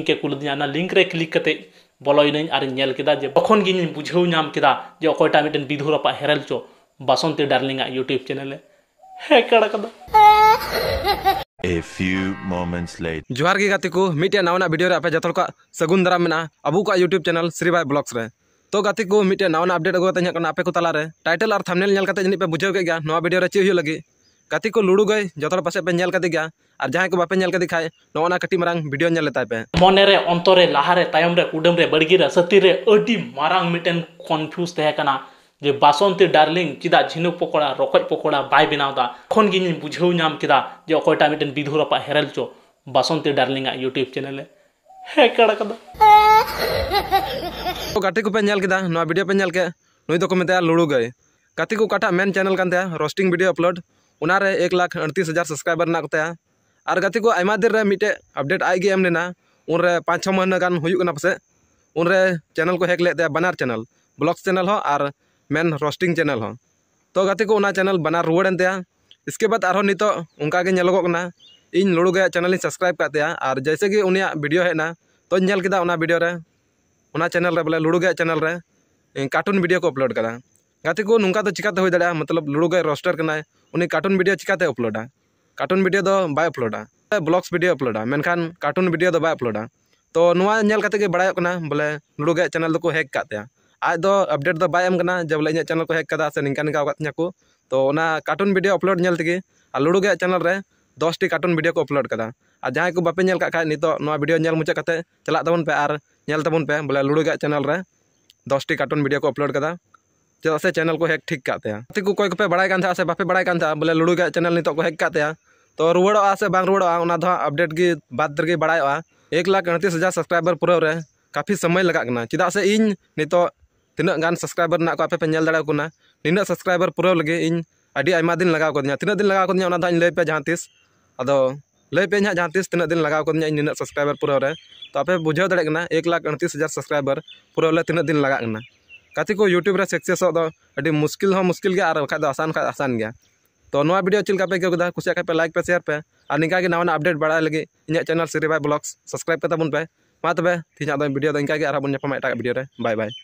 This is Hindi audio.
ଙ୍କে কুল দি জানা লিংক રે ક્લિક કતે બોલો ઇન આર નેલ કીદા જો તખન ગી બુજહઉ નામ કીદા જો ઓકઈ ટા મિટન બિધુરા પા હેરલ જો બસંતિ ડાર્લિંગા YouTube channel a few moments later જવાર ગી ગતિ કો મિટન નાવના વિડિયો રે આપા જતલ કા સગુન ધરા મેના અબુ કા યુટ્યુબ ચેનલ શ્રીવાય બ્લોગ્સ રે તો ગતિ કો મિટન નાવના અપડેટ ગોત ન આપે કો તલારે ટાઇટલ આર થમ્બનેલ નલ કાતે જની પે બુજહઉ કે ગયા નવા વિડિયો રે ચી હ્યુ લગી गति को लुड़ू गई जो पासेल क्या और जहाँ को बापेल खाए नौना कटी मांग भिडियो पे मन अंतरे लहारे तमरे कुडम बड़गिर सतरे कन्फ्यूज तेना जो बासंती डार्लिंग चेदा झिनुक पकोड़ा रखज पकोड़ा बै बनावता खन गई बुझेम जे अकोटा मिट्टन विधुरपा हेरल चो बसंती डार्लिंग यूट्यूब चैनल गति को पेल पे नई तो लुड़ू गई गति को काटा main channel roasting video upload ᱚᱱᱟᱨᱮ ᱮᱠ ᱞᱟᱠᱷ ᱟᱴᱛᱤᱥ ᱦᱟᱡᱟᱨ ᱥᱟᱵᱥᱠᱨᱟᱭᱵᱟᱨ ᱢᱮᱱᱟᱜ ᱠᱚᱛᱟᱭᱟ ᱟᱨ ᱜᱟᱛᱮ ᱠᱚ ᱟᱭᱢᱟ ᱫᱤᱱ ᱨᱮ ᱢᱤᱫᱴᱮᱡ ᱟᱯᱰᱮᱴ ᱟᱡ ᱜᱮ ᱮᱢ ᱞᱮᱱᱟ ᱩᱱᱨᱮ ᱯᱟᱸᱪ ᱪᱷᱚ ᱢᱟᱹᱦᱱᱟᱹ ᱜᱟᱱ ᱦᱩᱭᱩᱜ ᱠᱟᱱᱟ चैनल को हेक लेते हैं बनार चैनल ब्लॉग्स चैनल हो और मेन रोस्टिंग चैनल हो तो गति को चैनल बनार रुआड़न इसके बाद और नित तो उनका इन लुड़ू गया चैनल सब्सक्राइब करते हैं और जैसे कि उन भिडियो हेना तो नल के वीडियो चैनल बोले लुड़ू गया चैनल कार्टून भिडियो को अपलोड करा गाते को नुका तो चिकाते हो दाड़ा मतलब लुड़ू गए रोस्टर करना उन्हें कार्टून वीडियो चिकाते अपलोडा कार्टून वीडियो दो बाय अपलोडा ब्लॉग्स वीडियो अपलोडा मेनखान कार्टून वीडियो तो बाय अपलोडा तो नुआ नेल बड़ा करना बोले लुड़ू गए चैनल दो को हैक काते आज दो अपडेट दो बाय एम करना जब चैनल को हेक कदा से निका निका कातना को तो कार्टून वीडियो अपलोड नेल तगे लुड़ू गए चैनल रे 10 टी कार्टून वीडियो को अपलोड कदा आ जहां को बापे नेल नित वीडियो मुचाद मुचा काते पे आर नेल पे बोले लुड़ू गए चैनल रे दस टी कार्टून वीडियो को अपलोड कदा से चैनल को हेक ठीक करते हैं तो कोई पे बड़ा कान से बापे बड़ा कान बोले लुड़ू के चैनल नित तो को हैक करते हैं तो रुआ से बांग रुआड़ा अपडेट तो की बात दर बड़ा एक लाख उनतीस हज़ार सब्सक्राइबर पूरा रहे काफी समय लगना चेदा से इन नित तो तीन गान सब्सक्राइबर को आप दाड़ा नीना सब्सक्राइबर पूरा लगे इन अभी दिन लगा कि तीन दिन लगा कि लैपे जहाँ तीस अब लैपे ना जहाँ तीस तीन दिन लगा कि नीना सब्सक्राइबर पूरा तो आप बुझे दाड़ेना एक लाख उनतीस हज़ार सब्सक्राइबर पूरा तीन दिन लगना गति को यूट्यूब सक्सेस मुस्किल हो मुस्किल गया आसान खाद आसान गया तो नवा वीडियो चलकापे क्या कुछ लाइक पे शेयर पे और निका ना अपडेट बड़ा लगे इन चैनल सिरीबाई ब्लॉग्स सब्सक्राइब करता पे मा तब तीन वीडियो इनका एट भिडियो बै बाय